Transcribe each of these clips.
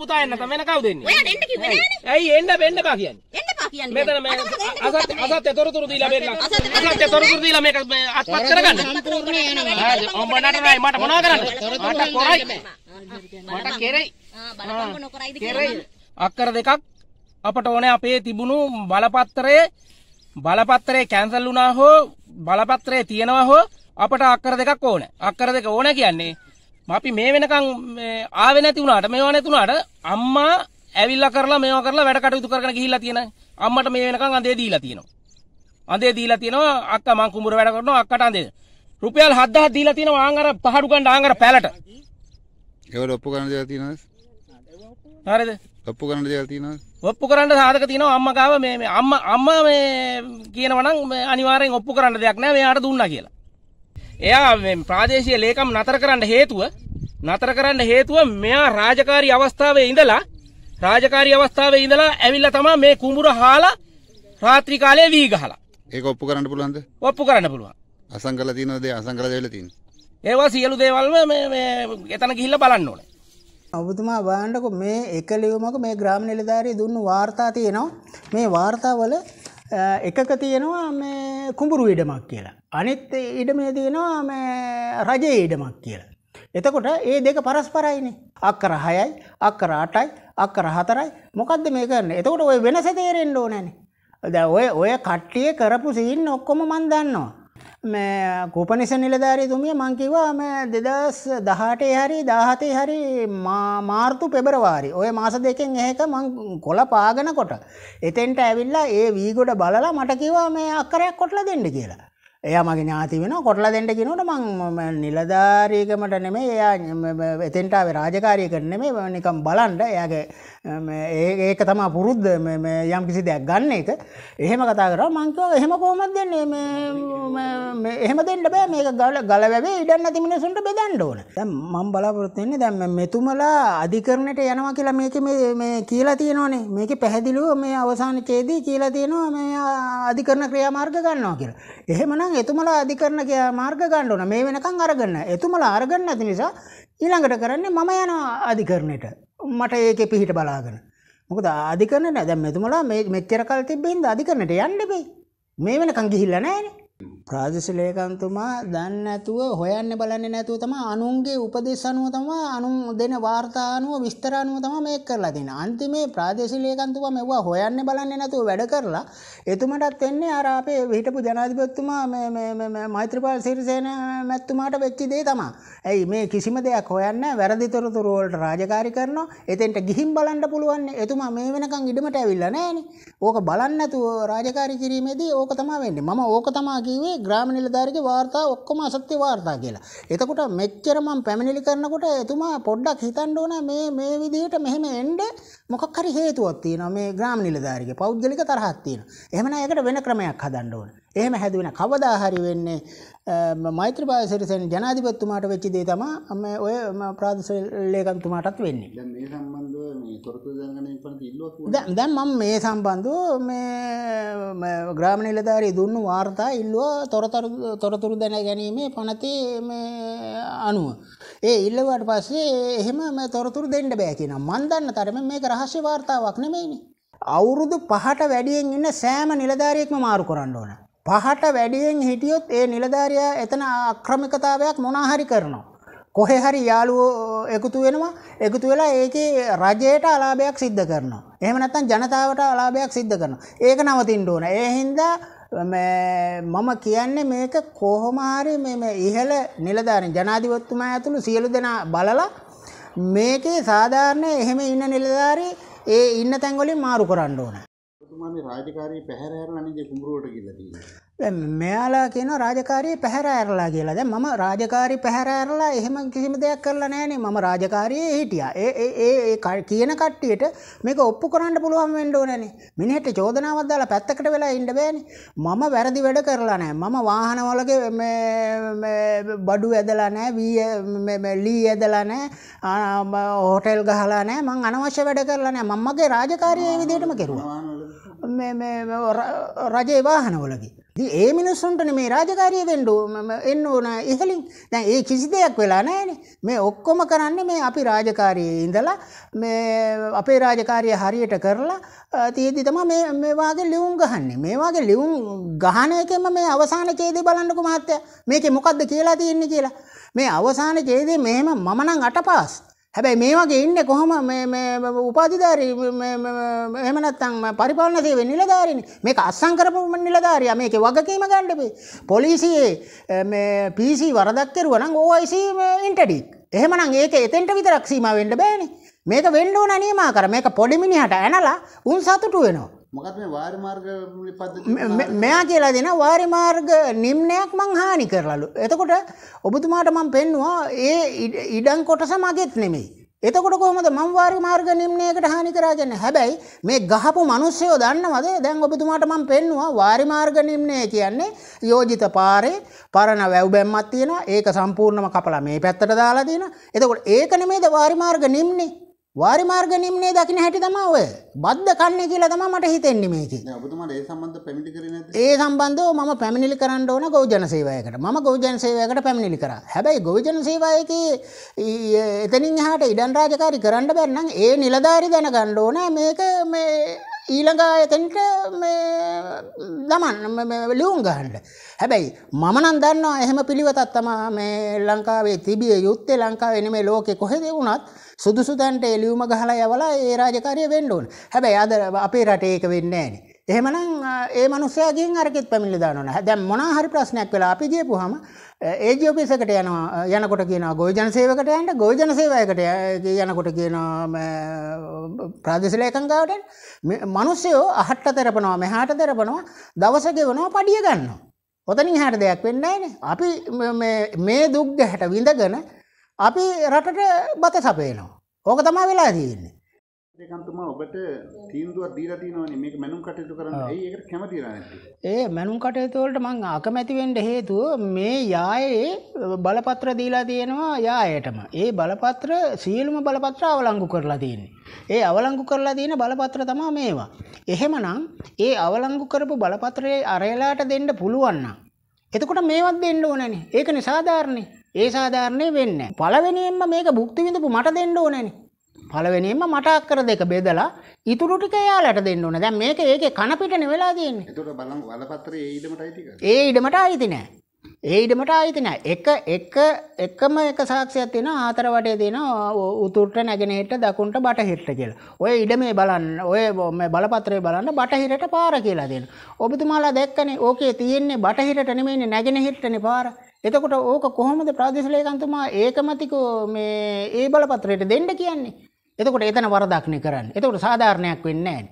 පුතා එන්න තමයි වෙන කවුද එන්නේ? ඔයා දෙන්න කිව්වේ නෑනේ. ඇයි එන්න බෙන්න බා කියන්නේ? එන්න බා කියන්නේ. මෙතන මේ අසත් අසත් තොරතුරු දීලා බෙල්ලක්. අසත් තොරතුරු දීලා මේක අත්පත් කරගන්න. සම්පූර්ණ එනවා. ඔබ නටනයි මට මොනවා කරන්නද? මට කොරයි. මට කෙරෙයි. ආ බලපංගු නොකරයිද කියලා. අක්කර දෙකක් අපට ඕනේ අපේ තිබුණු බලපත්‍රයේ බලපත්‍රයේ කැන්සල් වුණා හෝ බලපත්‍රයේ තියෙනවා හෝ අපට අක්කර දෙකක් ඕන. අක්කර දෙක ඕන කියන්නේ අපි මේ වෙනකන් ආවේ නැති වුණාට මේවා නැති වුණාට අම්මා ඇවිල්ලා කරලා මේවා කරලා වැඩ කටයුතු කරගෙන ගිහිල්ලා තියෙන. අම්මට මේ වෙනකන් අඳේ දීලා තියෙනවා. අඳේ දීලා තියෙනවා අක්කා මං කුඹුර වැඩ කරනවා අක්කට අඳේ. රුපියල් 7000 දීලා තියෙනවා ආන් අර පහඩු ගන්න ආන් අර පැලට. ඒවල ඔප්පු කරන්න දේවල් තියෙනවද? හරිද? ඔප්පු කරන්න දේවල් තියෙනවද? ඔප්පු කරන්න සාධක තියෙනවා අම්මා ගාව මේ අම්මා අම්මා මේ කියනවා නම් අනිවාර්යෙන් ඔප්පු කරන්න දෙයක් නැහැ මෙයාට දුන්නා කියලා. එයා ප්‍රාදේශීය ලේකම් නතර කරන්න හේතුව නතර කරන්න හේතුව මෙයා රාජකාරී අවස්ථාවේ ඉඳලා රාජකාරී අවස්ථාවේ ඉඳලා ඇවිල්ලා තමයි මේ කුඹුර හාලා රාත්‍රී කාලේ වී ගහලා. ඒක ඔප්පු කරන්න පුළුවන්ද? ඔප්පු කරන්න පුළුවන්. අසංගල තියෙන දේ අසංගල දෙවිලා තියෙන. ඒවා සියලු දේවල්ම මේ මේ එතන ගිහිල්ලා බලන්න ඕනේ. ඔබතුමා බලන්නකො මේ එක ලියුමක මේ ග්‍රාම නිලධාරී දුන්නු වාර්තා තියෙනවා මේ වාර්තාවල එකක තියෙනවා මේ කුඹුරු ඉඩමක් කියලා. අනිත් ඉඩමේ තියෙනවා මේ රජයේ ඉඩමක් කියලා. එතකොට ඒ දෙක පරස්පරයිනේ. අක්කර 6යි, අක්කර 8යි, අක්කර 4යි. මොකද්ද මේ කරන්නේ? එතකොට ওই වෙනස තේරෙන්න ඕනනේ. දැන් ඔය ඔය කට්ටිය කරපු සීන් ඔක්කොම මන් දන්නවා. මේ කෝපනිස නිලධාරීතුමිය මං කිව්වා මේ 2018 හරි 17 හරි මාර්තු පෙබරවාරි ඔය මාස දෙකෙන් එහෙක මං කොළ පාගනකොට එතෙන්ට ඇවිල්ලා ඒ වීගොඩ බලලා මට කිව්වා මේ අක්කරයක් කොටලා දෙන්න කියලා. එය මගේ ඥාති වෙන කොටල දෙට කිනට මං නිලධාරීකමට නෙමේ එයා එතෙන්ටාව රාජකාරය කරන මේ නිකම් බලන්ට එයාගේ ඒක තමා පුරුද්ධ යම් කිසි දෙයක් ගන්න එක එහෙම කතා කර මංකව එහෙම කෝමත් දෙන්නේ එහෙම දෙන්න බෑ මේක ගල ගලවැේ ඉඩන්න තිමිනිසුන්ට බෙදන්න ඕන මං බලාපොරොත්තුවෙන්නේ දැම මෙතුමලා අධිකරණයට යනවා කියලා මේක කියලා තියෙනවානේ මේක පැහැදිලුව මේ අවසාන චේදී කියලා තියෙනවා මේ අධිකරණ ක්‍රියාමාර්ග ගන්නවා කියලා එහෙමනම් නැත්තං එතුමලා අධිකරන කිය මාර්ග ගණ්ඩුන මේ වෙනකං අරගන්න එතුමලා අරගන්න ඇති නිසා ඊළඟට කරන්නේ මම යන අධිකරණයට මට ඒක පිහිට බලාගෙන මොකද අධිකරන නැදැ මෙතුමලා මෙච්චර කල් තිබ්බෙන්ද අධිකරණට යන්න බෙයි මේ වෙනකං ගිහිල්ල නෑනේ ප්‍රාදේශලේකම්තුමා දන්නේ නැතුව හොයන්න බලන්නේ නැතුව තමයි අනුන්ගේ උපදේශ අනුව තමයි අනුන් දෙන වාර්තා අනුව විස්තර අනුව තමයි මේක කරලා දෙන්නේ. අන්තිමේ ප්‍රාදේශලේකම්තුමා මෙවුවා හොයන්න බලන්නේ නැතුව වැඩ කරලා එතුමටත් වෙන්නේ අර අපේ හිටපු ජනාධිපතිතුමා මේ මේ මේ මෛත්‍රීපාල සිරිසේන මැතිතුමාට වෙච්ච දේ තමයි. ඇයි මේ කිසිම දෙයක් හොයන්නේ නැහැ. වැරදි තොරතුරු වලට රාජකාරී කරනවා. එතෙන්ට ගිහින් බලන්න පුළුවන්. එතුමා මේ වෙනකන් ඉඩමට ඇවිල්ලා නැහනේ. ඕක බලන්නේ නැතුව රාජකාරී කිරීමේදී ඕක තමයි වෙන්නේ. මම ඕක තමයි කිව්වේ ග්‍රාම නිලධාරිගේ වාර්තා ඔක්කොම අසත්‍ය වාර්තා කියලා. එතකොට මෙච්චර මම පැමිණිලි කරනකොට එතුමා පොඩ්ඩක් හිතන්න ඕන මේ මේ විදිහට මෙහෙම එන්න මොකක් හරි හේතුවක් තියෙනවා මේ ග්‍රාම නිලධාරිගේ පෞද්ගලික තරහක් තියෙනවා. එහෙම නැත්නම් ඒකට වෙන ක්‍රමයක් හදන්න ඕන. එහෙම හැදුවෙන කවදා හරි වෙන්නේ මෛත්‍රපාල සිරිසේන ජනාධිපතිතුමාට වෙච්ච දේ තමයි මේ ඔය ප්‍රාදේශීය ලේකම්තුමාටත් වෙන්නේ. දැන් මේ සම්බන්ධව මේ තොරතුරු දැනගන්න ඉපන්ති ඉල්ලුවක් වුණා. දැන් මම මේ සම්බන්ධව මේ ග්‍රාම නිලධාරී දුන්නු වාර්තා ඉල්ලුවා තොරතුරු තොරතුරු දැනගැනීමේ පනතේ මේ අනුව. ඒ ඉල්ලුවාට පස්සේ එහෙම මේ තොරතුරු දෙන්න බෑ කියනවා. මම දන්න තරමේ මේක රහස්‍ය වාර්තාවක් නෙමෙයිනේ. අවුරුදු 5ට වැඩියෙන් ඉන්න සෑම නිලධාරියෙක්ම මාරු කරන්න ඕනේ. පහට වැඩියෙන් හිටියොත් ඒ නිලධාරයා එතන අක්‍රමිකතාවයක් මොනාහරි කරනවා. කොහෙ හරි යාළුවෝ එකතු වෙනවා එකතු වෙලා ඒකේ රජයට අලාභයක් සිද්ධ කරනවා. එහෙම නැත්නම් ජනතාවට අලාභයක් සිද්ධ කරනවා. ඒක නවතින්න ඕන. ඒ හින්දා මම කියන්නේ මේක කොහොම හරි මේ ඉහළ නිලධාරීන් ජනාධිපතිතුමා ඇතුළු සියලු දෙනා බලලා මේකේ සාධාරණ එහෙම ඉන්න නිලධාරී ඒ ඉන්න තැන්වලින් මාරු කරන්න ඕන. තුමාගේ රාජකාරී පැහැර ඇරලා නේද කුඹුරුවට ගිහිල්ලා තියෙන්නේ. දැන් මෙයාලා කියනවා රාජකාරී පැහැර ඇරලා කියලා. දැන් මම රාජකාරී පැහැර ඇරලා එහෙම කිසිම දෙයක් කරලා නැහනේ. මම රාජකාරියේ හිටියා. ඒ ඒ ඒ ඒ කියන කට්ටියට මේක ඔප්පු කරන්න පුළුවන් වෙන්න ඕනනේ. මිනිහට චෝදනාවක් දාලා පැත්තකට වෙලා ඉන්න බෑනේ. මම වැරදි වැඩ කරලා නැහැ. මම වාහනවලගේ මේ බඩු ඇදලා නැහැ. වී ලී ඇදලා නැහැ. හෝටල් ගහලා නැහැ. මං අනවශ්‍ය වැඩ කරලා නැහැ. මම මගේ රාජකාරියේ විදිහටම කෙරුවා. රජේ වාහනවලගේ. ති ඒ මිනිස්සුන්ට මේ රාජකාරය වෙන්ඩු එන්න ඕන ඉහලින් දැ ඒ කිසි දෙයක් වෙලා නෑන මේ ඔක්කොම කරන්න මේ අපි රාජකාරය ඉඳලා අපේ රාජකාරය හරියට කරලා තියදි තම මේවාගේ ලියවුම් ගහන්නේ මේවාගේ ලියවුම් ගහනයකෙම මේ අවසාන චේදේ බලන්නකු මහත්තය මේක මොකක්ද කියලා තියෙන්නේ කියලා මේ අවසාන චේදේ මෙහෙම මමනං අට පාස්ත. හැබැයි මේ වගේ ඉන්න කොහොම උපාධිධාරී එමනත්තන් පරිපාලන සේවේ නිලධාරීන මේක අස්සං කරපු නිලධාරිය මේක වගකීම ගණ්ඩපේ පොලිසියේ පිසි වරදක්කරුව නම් ඕයිසි ඉන්ටඩික් එහෙමනම් ඒක එතෙන්ට විතරක් සීම වෙන්න බෑනි මේක වෙන්න ඕන නියමා කර මේක පොඩිමිනිහට ඇනලා උන් සතුටු වෙනවා මොකද මේ වාරි මාර්ග පද්ධතිය මෙයා කියලා දෙන වාරි මාර්ග නිම්නයක් මං හානි කරලලු. එතකොට ඔබතුමාට මම පෙන්නවා ඒ ඉඩම් කොටස මගෙත් නෙමෙයි. එතකොට කොහොමද මම වාරි මාර්ග නිම්නයකට හානි කරාගෙන හැබැයි මේ ගහපු මිනිස්සයෝ දන්නවද? දැන් ඔබතුමාට මම පෙන්නවා වාරි මාර්ග නිම්නය කියන්නේ යෝජිත පාරේ පරණ වැව් බැම්මක් තියෙනවා. ඒක සම්පූර්ණම කපලා මේ පැත්තට දාලා දිනවා. එතකොට ඒක නෙමෙයිද වාරි මාර්ග නිම්නේ? වාරි මාර්ග නිම්නේ දකින හැටි තමයි ඔය. බද්ද කන්නේ කියලා තමයි මට හිතෙන්නේ මේකේ. නෑ ඔබතුමාට ඒ සම්බන්ධ පැමිණිලි කරේ නැද්ද? ඒ සම්බන්ධව මම පැමිණිලි කරන්න ඕන ගොවිජන සේවයකට. මම ගොවිජන සේවයකට පැමිණිලි කරා. හැබැයි ගොවිජන සේවයේදී එතනින් එහාට ඉඩම් රාජකාරි කරන්න බැරි නම් ඒ නිලධාරි දැනගන්න ඕන මේක මේ ඊළඟ එතනට මේ ළමන් ලියුම් ගහන්න. හැබැයි මම නම් දන්නවා එහෙම පිළිවතත් තමා මේ ලංකාවේ තිබිය යුත්තේ ලංකාවේ නෙමෙයි ලෝකේ කොහෙද වුණත් සුදුසු තැනට එළියුම ගහලා යවලා ඒ රාජකාරිය වෙන්න ඕන. හැබැයි අද අපේ රටේ ඒක වෙන්නේ නැහැ. එහෙමනම් ඒ මනුස්සයාගෙන් අරකෙත් පැමිණිලි දානවා. දැන් මොනවා හරි ප්‍රශ්නයක් වෙලා අපි ගියපුවාම ඒජි ඔෆිස් එකට යනවා. යනකොට කියනවා ගොවිජන සේවකට යන්න, ගොවිජන සේවයකට යනකොට කියනවා ප්‍රාදේශීය ලේකම් ගාවට යන්න. මිනිස්සු අහට්ට දරපනවා, මෙහාට දරපනවා, දවස ගෙවනවා, පඩිය ගන්නවා. ඔතනින් හැට දෙයක් වෙන්නන අපි මේ දුක්ග හැට විඳගෙන අපි රටට බත සපේනවා ඕක තමා වෙලා දීන්නේ ඒකන්තුමා ඔබට තීන්දුවක් දීලා තියෙනවනේ මේක මනුම් කටයුතු කරන්න. ඇයි ඒකට කැමති නැහැ? ඒ මනුම් කටයුතු වලට මම අකමැති වෙන්න හේතුව මේ යායේ බලපත්‍ර දීලා තියෙනවා යායයටම. ඒ බලපත්‍ර සියලුම බලපත්‍ර අවලංගු කරලා තියෙන්නේ. ඒ අවලංගු කරලා තියෙන බලපත්‍ර තමයි මේවා. එහෙමනම් ඒ අවලංගු කරපු බලපත්‍රයේ අරයලාට දෙන්න පුළුවන් නම් එතකොට මේවත් දෙන්න ඕනනේ. ඒකනේ සාධාරණේ. ඒ සාධාරණේ වෙන්නේ නැහැ. පළවෙනියෙන්ම මේක භුක්ති විඳපු මට දෙන්න ඕනනේ. පළවෙනීම මට අක්කර දෙක බෙදලා ඉතුරු ටික එයාලට දෙන්න ඕන. දැන් මේක ඒකේ කන පිටනේ වෙලා තියෙන්නේ. ඒතකොට බලන් වලපත්‍රයේ ඒ ඉඩමට අයිති කරා. ඒ ඉඩමට අයිති නෑ. ඒ ඉඩමට අයිති නෑ. එක එක එකම එක සාක්ෂියක් තියෙනවා හතර වටේ තියෙනවා උතුරට නැගෙනහිරට දකුණට බටහිරට කියලා. ඔය ඉඩමේ බලන්න ඔය මේ බලපත්‍රයේ බලන්න බටහිරට පාර කියලා දෙනවා. ඔබතුමාලා දැක්කනේ ඕකේ තියෙන්නේ බටහිරට නෙමෙයිනේ නැගෙනහිරටනේ පාර. එතකොට ඕක කොහොමද ප්‍රාදේශ ලේකම්තුමා ඒකමතිකෝ මේ ඒ බලපත්‍රයට දෙන්න කියන්නේ? එතකොට එතන වරදක්න කරන්න එතකොට සාධාරණයක් වෙන්න ඇන්.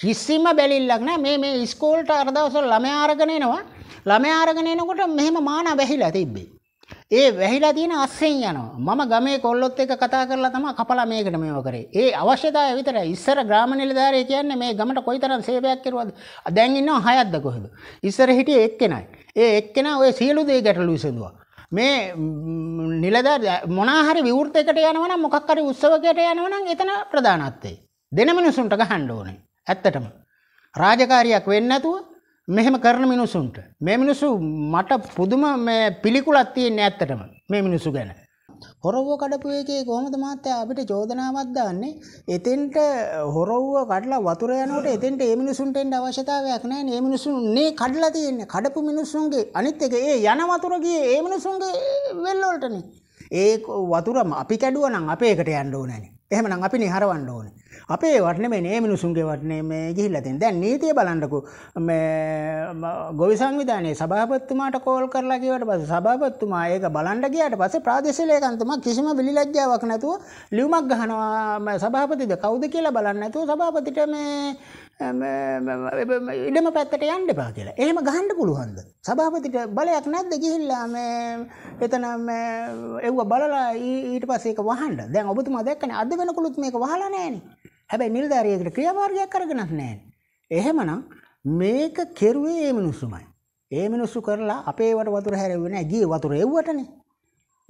කිසිම බැලිල්ලක් නෑ මේ මේ ස්කෝල්ට අර්දවසල් ළමයාරගනයනවා ළමයාරගනයනකොට මෙහෙම මාන වැහිලා තිබ්බේ. ඒ වැහිලා තියෙන අස්සෙන් යනවා මම ගමේ කොල්ලොත් එක කතා කරලා තම කපලා මේකට මේව කරේ ඒ අවශ්‍යතාවය විතර ඉස්සර ග්‍රාම නිලධාරය කියන්නේ මේ ගමට කොයිතරම් සේවයක් කෙරුවද දැන් ඉන්නවා හයක්ද කොහෙද ඉස්සර හිටියේ එක්කෙනයි ඒ එක්කෙනා ඔය සියලු දේ ගැටලු විසඳුවා මේ නිලධාර මොනාහරි විවෘතයකට යනවනම් මොකක් හරි උත්සවයකට යනවනම් එතන ප්‍රධානත්වයේ දෙන මිනිසුන්ට ගහන්න ඕනේ ඇත්තටම රාජකාරියක් වෙන්නේ නැතුව මෙහෙම කරන මිනිසුන්ට මේ මිනිස්සු මට පුදුම මේ පිළිකුලක් තියෙන්නේ ඇත්තටම මේ මිනිස්සු ගැන හොරව්ව කඩපු එකේ කොහොමද මහත්තයා අපිට චෝදනාවක් දාන්නේ එතෙන්ට හොරව්ව කඩලා වතුර යනකොට එතෙන්ට ඒ මිනිසුන්ට එන්න අවශ්‍යතාවයක් නැහැ නේ මිනිසුන්නේ කඩලා තියෙන්නේ කඩපු මිනිස්සුන්ගේ අනිත් එක ඒ යන වතුර ගියේ ඒ මිනිසුන්ගේ වෙල් වලටනේ ඒ වතුර අපි කැඩුවා නම් අපේ එකට යන්න ඕනනේ එහෙමනම් අපි නිහරවන්න ඕනේ. අපේ වටනේ මේ නේ මිනිසුන්ගේ වටනේ මේ ගිහිල්ලා තියෙන. දැන් නීතිය බලන්නකෝ. මේ ගොවි සංවිධානයේ සභාපතිතුමාට කෝල් කරලා කියවට පස්සේ සභාපතිතුමා ඒක බලන්න ගියාට පස්සේ ප්‍රාදේශීය ලේකම්තුමා කිසිම විලිලැජ්ජාවක් නැතුව ලියුමක් ගහනවා සභාපතිද කවුද කියලා බලන්න නැතුව සභාපතිට මේ ඉඩම පැත්තට යන්න එපා කියලා. එහෙම ගහන්න පුළුවන්ද? සභාපතිට බලයක් නැද්ද ගිහිල්ලා මේ එතන එව්ව බලලා ඊට පස්සේ ඒක වහන්න. දැන් ඔබතුමා දැක්කනේ අද වෙනකොලුත් මේක වහලා නැහනේ. හැබැයි නිලධාරියෙකුට ක්‍රියාමාර්ගයක් අරගෙනත් නැහනේ. එහෙමනම් මේක කෙරුවේ මේ මිනිස්සුමයි. ඒ මිනිස්සු කරලා අපේ වට වතුර හැරෙව්වේ නැහැ. ගියේ වතුර එව්වටනේ.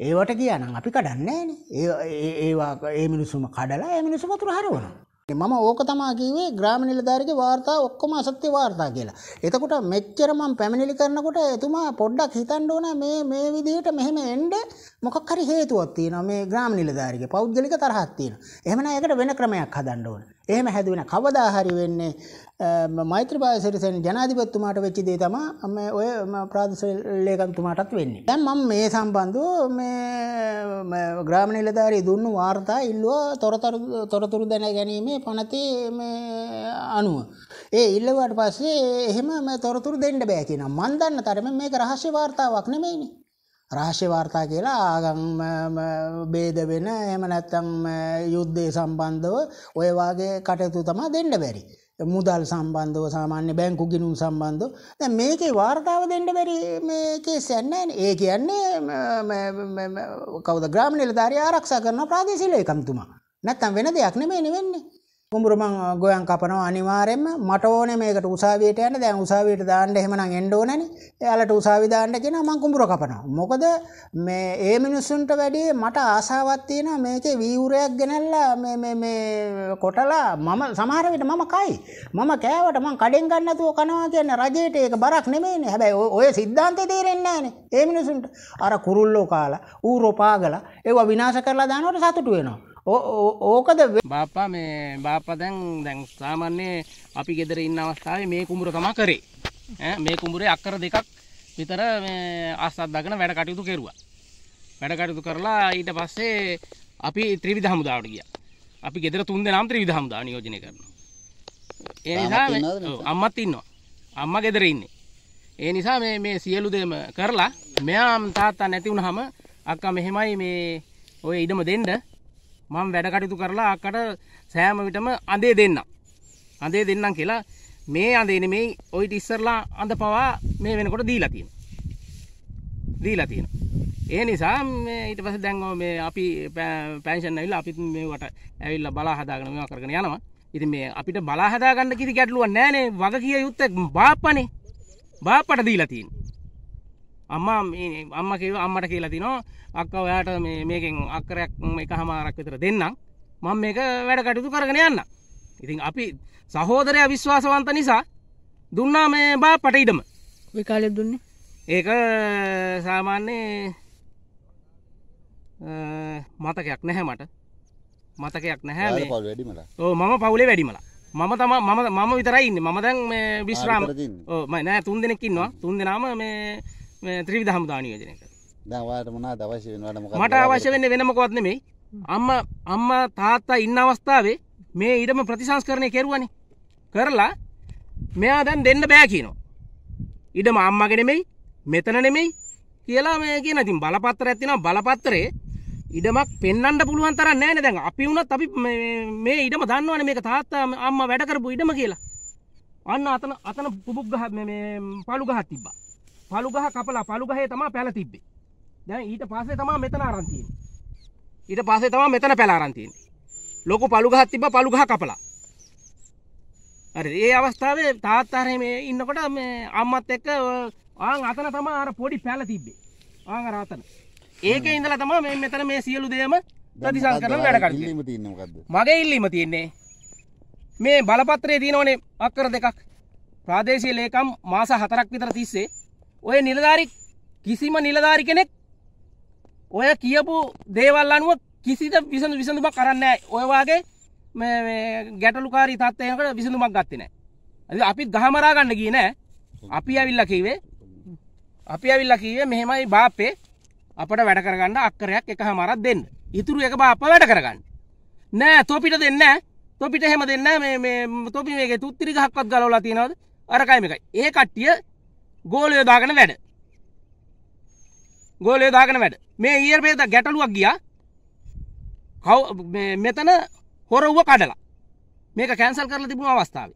ඒවට කියනනම් අපි කඩන්නේ නැහනේ. ඒ ඒවා ඒ මිනිස්සුම කඩලා ඒ මිනිස්සු වතුර හරවනවා. මම ඕක තමා කිව්වේ ග්‍රාම නිලධාරිගේ වාර්තා ඔක්කොම අසත්‍ය වාර්තා කියලා. එතකොට මෙච්චර මම පැමිණිලි කරනකොට එතුමා පොඩ්ඩක් හිතන්න ඕන මේ මේ විදිහට මෙහෙම එන්න මොකක් හරි හේතුවක් තියෙනවා මේ ග්‍රාම නිලධාරිගේ පෞද්ගලික තරහක් තියෙනවා. එහෙම නැත්නම් ඒකට වෙන ක්‍රමයක් හදන්න ඕන. එහෙම හැදුවෙන කවදා හරි වෙන්නේ මෛත්‍රපාල සිරිසේන ජනාධිපතිතුමාට වෙච්ච දේ තමයි මේ ඔය ප්‍රාදේශීය ලේකම්තුමාටත් වෙන්නේ. දැන් මම මේ සම්බන්ධව මේ ග්‍රාම නිලධාරී දුන්නු වාර්තා ඉල්ලුවා තොරතුරු තොරතුරු දැනගැනීමේ පනතේ මේ අනුව. ඒ ඉල්ලුවාට පස්සේ එහෙම තොරතුරු දෙන්න බෑ කියනවා. මම දන්න තරමේ මේක රහස්‍ය වාර්තාවක් නෙමෙයිනේ. රහස්‍ය වාර්තා කියලා ආගම් ભેද වෙන එහෙම නැත්නම් යුද්ධය සම්බන්ධව ඔය වාගේ කටයුතු තමයි දෙන්න බැරි. මුදල් සම්බන්ධව සාමාන්‍ය බැංකු ගිණුම් සම්බන්ධව දැන් මේකේ වාර්තාව දෙන්න බැරි මේ කේසයක් නැහැ ඒ කියන්නේ කවුද ග්‍රාම නිලධාරිය ආරක්ෂා කරන ප්‍රාදේශීය ලේකම්තුමා නැත්තම් වෙන දෙයක් නෙමෙයි වෙන්නේ කුඹුරු මං ගොයන් කපනවා අනිවාර්යෙන්ම මට ඕනේ මේකට උසාවියට යන්න දැන් උසාවියට දාන්න එහෙමනම් එන්න ඕනනේ එයාලට උසාවි දාන්න කියනවා මං කුඹුර කපනවා මොකද මේ ඒ මිනිස්සුන්ට වැඩිය මට ආසාවක් තියෙනවා මේකේ වීවුරයක් ගෙනල්ලා මේ මේ මේ කොටලා මම සමහර විට මම කයි මම කෑවට මං කඩෙන් ගන්න නැතුව කනවා කියන්නේ රජයට ඒක බරක් නෙමෙයිනේ හැබැයි ඔය સિદ્ધාන්තේ තේරෙන්නේ නැහනේ ඒ මිනිස්සුන්ට අර කුරුල්ලෝ කාලා ඌරෝ පාගලා ඒවා විනාශ කරලා දානකොට සතුටු වෙනවා ඕකද බාපා මේ බාපා දැන් දැන් සාමාන්‍ය අපි ගෙදර ඉන්න අවස්ථාවේ මේ කුඹුර තමයි කරේ මේ කුඹුරේ අක්කර දෙකක් විතර මේ ආස්සත් දගෙන වැඩ කටයුතු කෙරුවා වැඩ කටයුතු කරලා ඊට පස්සේ අපි ත්‍රිවිධ හමුදාවට ගියා අපි ගෙදර තුන් දෙනාම ත්‍රිවිධ හමුදා නියෝජනය කරනවා ඒ නිසා අම්මත් ඉන්නවා අම්මා ගෙදර ඉන්නේ ඒ නිසා මේ මේ සියලු දෙම කරලා මෙයාම් තාත්තා නැති වුණාම අක්කා මෙහෙමයි මේ ඔය ඉඩම දෙන්න මම වැඩ කටයුතු කරලා අක්කට සෑම විටම අඳේ දෙන්න. අඳේ දෙන්නම් කියලා මේ අඳේ නෙමෙයි ඔයිට ඉස්සරලා අඳ පවා මේ වෙනකොට දීලා තියෙනවා. දීලා තියෙනවා. ඒ නිසා මේ ඊට පස්සේ දැන් මේ අපි පෙන්ෂන් ඇවිල්ලා අපිත් මේවට ඇවිල්ලා බලා හදාගෙන මේවා කරගෙන යනවා. ඉතින් මේ අපිට බලා හදාගන්න කිසි ගැටලුවක් නැහැ නේ. වග කිය යුත්තේ බාප්පනේ. බාප්පට දීලා තියෙනවා. අම්මා අම්ම කිව අම්මට කියලා තිනවා අක්ක ඔයාට මේකෙන් අක්කරයක් එක හමාරක් විතර දෙන්නම් මං මේක වැඩ කටයුතු කරගෙන යන්න ඉතින් අපි සහෝදරය විශ්වාසවන්ත නිසා දුන්නා මේ බා පට ඉඩම විකාලය දුන්නේ ඒක සාමාන්‍යයේ මතකයක් නැහැ මට මතකයක් නැහැ ඕ මම පවුලේ වැඩිමලා මම තම මම මම විතරයින්න මම දැන් මේ විශ්‍රාම ඕ මයි නෑ තුන් දෙනෙක්කින්නවා තුන් දෙනාම මේ ත්‍රීවිධ හමුදා නියෝජනය කරනවා. දැන් ඔයාලට මොනවද අවශ්‍ය වෙනවද මොකක්ද? මට අවශ්‍ය වෙන්නේ වෙන මොකවත් නෙමෙයි. අම්මා අම්මා තාත්තා ඉන්න අවස්ථාවේ මේ ඊඩම ප්‍රතිසංස්කරණය කෙරුවනේ. කරලා මෙයා දැන් දෙන්න බෑ කියනවා. ඊඩම අම්මගේ නෙමෙයි මෙතන නෙමෙයි කියලා මේ කියන ඉතින් බලපත්‍රයක් තියෙනවා බලපත්‍රයේ ඉඩමක් පෙන්වන්න පුළුවන් තරම් නැහැ නේද දැන් අපි වුණත් අපි මේ ඉඩම දන්නවනේ මේක තාත්තා අම්මා වැඩ කරපු ඉඩම කියලා අන්න අතන අතන පුබුක් ගහ මේ පළු ගහක් තිබ්බා පළු ගහ කපලා පළු ගහේ තමයි පැල තිබ්බේ. දැන් ඊට පස්සේ තමයි මෙතන aran තියෙන්නේ. ඊට පස්සේ තමයි මෙතන පැල aran තියෙන්නේ. ලොකු පළු ගහක් තිබ්බා පළු ගහ කපලා. හරි. ඒ අවස්ථාවේ තාත්තා මේ ඉන්නකොට මේ අම්මත් එක්ක ආන් අතන තමයි අර පොඩි පැල තිබ්බේ. ආන් අර අතන. ඒකේ ඉඳලා තමයි මේ මෙතන මේ සියලු දේම ප්‍රතිසංකරණ වැඩ කරන්නේ. මගේ ඉල්ලීම තියෙන්නේ මේ බලපත්‍රයේ තියෙනවනේ අක්කර දෙකක්. ප්‍රාදේශීය ලේකම් මාස 4ක් විතර තිස්සේ ඔය නිලධාරි කිසිම නිලධාරි කෙනෙක් ඔය කියපු දේවල් අනුව කිසිද විසඳ විසඳුමක් කරන්න ඔයවාගේ ගැටලුකාරී තත්වයකට විසඳුමක් ගත්තනෑ ඇද අපිත් ගහමරා ගන්න කියන අපි ඇවිල්ල කිවේ අපි ඇවිල්ල කිවේ මෙහෙමයි බාපේ අපට වැඩ කරගන්න අක්කරයක් එක හමරත් දෙන්න ඉතුරු එක බාප වැඩ කරගන්න නෑ තොපිට දෙන්න තොපිට හෙම දෙන්න මේ තොපි මේක තුත්තිරි හක්වත් ගලවලා තියෙනවද අරකයිම එකයි ඒ කට්ටිය ගෝල යොදාගෙන වැඩ ගෝල යොදාගෙන වැඩ මේ ඊර් පේද ගැටලුවක් ගියා කව මෙතන හොරව්ව කඩලා මේක කැන්සල් කරලා තිබුණ අවස්ථාව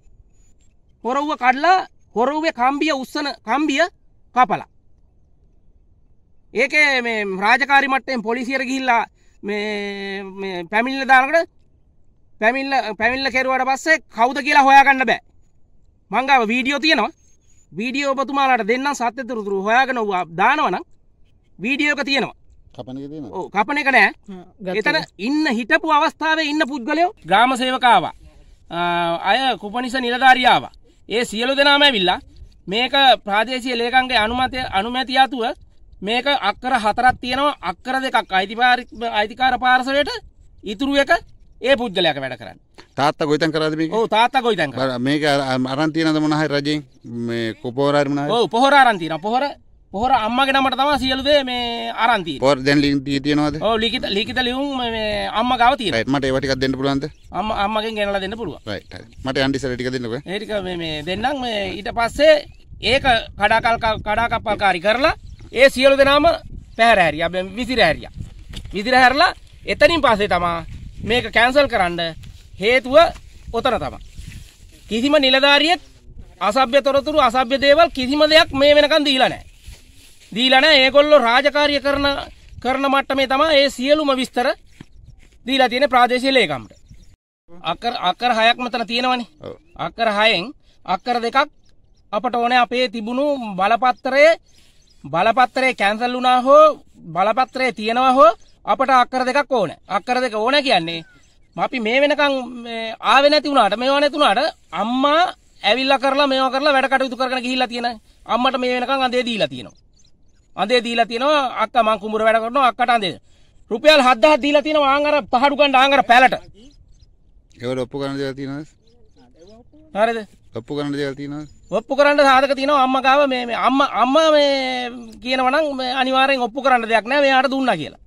හොරව්ව කඩලා හොරව්වේ කම්බිය උස්සන කම්බිය කපලා ඒක මේ රාජකාරි මට්ටයෙන් පොලිසියට ගිහිල්ලා මේ පැමිල්ල දානකට පැමිල්ල පැමිල්ල කෙරුවට පස්සේ කවුද කියලා හොයාගන්න බෑ මංගාව වීඩියෝ තියෙනවා වීඩියෝ ඔබතුමාලට දෙන්න සත්‍ය තුරතුරු හොයාගෙන දානවනම් වීඩියෝක තියෙනවා කපන එක නෑ එතන ඉන්න හිටපු අවස්ථාවේ ඉන්න පුද්ගලයෝ ග්‍රාම සේවකාව අය කුපනිස නිලධාරියාව ඒ සියලු දෙනාම ඇවිල්ලා මේක ප්‍රාදේශය ලේකන්ගේ අනුමතය අනුමැති අතුව මේක අක්කර හතරත් තියෙනවා අක්කර දෙකක් අයිතිකාර පාර්සලයට ඉතුරු එක ඒ පුද්ගලයක වැඩ කරන්න තාත්ත ගොයිතන් කරද මේ තාත්ත ගොයිතන් මේක අරන්තියනද මොනහයි රජෙන් මේ කොපෝරර්මන පොහොර අරන්තින පොහොර පොහොර අම්මගේ නමට තම සියලුදේ මේ අරන්ති පොර දැන් ලිපි තියෙනවද ඔව් ලිඛිත ලිඛිත ලියුම් මේ අම්ම ගාව තියෙනවා රයිට් මට ඒව ටිකක් දෙන්න පුළුවන්ද අම්ම අම්මගෙන් ගෙනලා දෙන්න පුළුවන් රයිට් හරි මට යන්න ඉස්සර ටික දෙන්නකෝ ඒ ටික මේ මේ දෙන්නම් මේ ඊට පස්සේ ඒක කඩාකල් කඩාකප්පල්කාරී කරලා ඒ සියලු දෙනාම පැහැර හැරියා විසිර හැරියා විසිර හැරලා එතනින් පස්සේ තමයි මේක කැන්සල් කරන්න හේතුව ඔතන තමයි. කිසිම නිලධාරියෙක් අසභ්‍ය තොරතුරු අසභ්‍ය දේවල් කිසිම දෙයක් මේ වෙනකන් දීලා නැහැ. දීලා නැහැ. ඒගොල්ලෝ රාජකාරිය කරන කරන මට්ටමේ තමයි ඒ සියලුම විස්තර දීලා තියෙන්නේ ප්‍රාදේශීය ලේකම්ට. අක්කර අක්කර හයක් මෙතන තියෙනවනේ. අක්කර හයෙන් අක්කර දෙකක් අපට ඕනේ අපේ තිබුණු බලපත්‍රයේ බලපත්‍රයේ කැන්සල් වුණා හෝ බලපත්‍රයේ තියෙනවා හෝ අපට අක්කර දෙකක් ඕන. අක්කර දෙක ඕන කියන්නේ අපි මේ වෙනකන් ආවේ නැති වුණාට මේවා නැති වුණාට අම්මා ඇවිල්ලා කරලා මේවා කරලා වැඩ කටයුතු කරගෙන ගිහිල්ලා තියෙන. අම්මට මේ වෙනකන් අඳේ දීලා තියෙනවා. අඳේ දීලා තියෙනවා අක්කා මං කුඹුර වැඩ කරනවා අක්කට අඳේ. රුපියල් 7000 දීලා තියෙනවා ආන් අර පහඩු ගන්න ආන් අර පැලට. ඒවල ඔප්පු කරන්න දේවල් තියෙනවද? හරිද? ඔප්පු කරන්න දේවල් තියෙනවද? ඔප්පු කරන්න සාධක තියෙනවා අම්මා ගාව මේ මේ අම්මා අම්මා මේ කියනවා නම් අනිවාර්යෙන් ඔප්පු කරන්න දෙයක් නැහැ මෙයාට දුන්නා කියලා.